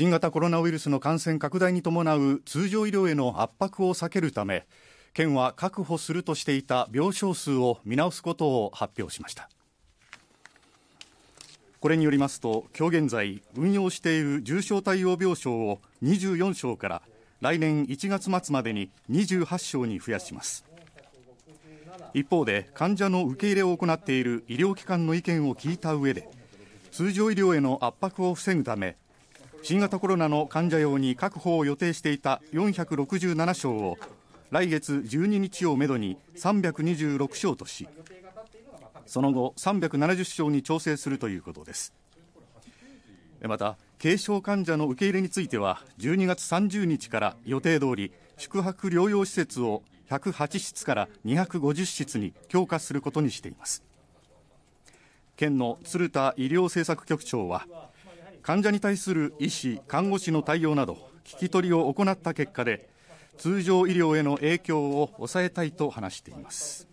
新型コロナウイルスの感染拡大に伴う通常医療への圧迫を避けるため県は確保するとしていた病床数を見直すことを発表しましたこれによりますと今日現在運用している重症対応病床を24床から来年1月末までに28床に増やします一方で患者の受け入れを行っている医療機関の意見を聞いた上で通常医療への圧迫を防ぐため新型コロナの患者用に確保を予定していた467床を来月12日をめどに326床としその後370床に調整するということですまた軽症患者の受け入れについては12月30日から予定通り宿泊療養施設を108室から250室に強化することにしています県の鶴田医療政策局長は患者に対する医師、看護師の対応など聞き取りを行った結果で通常医療への影響を抑えたいと話しています。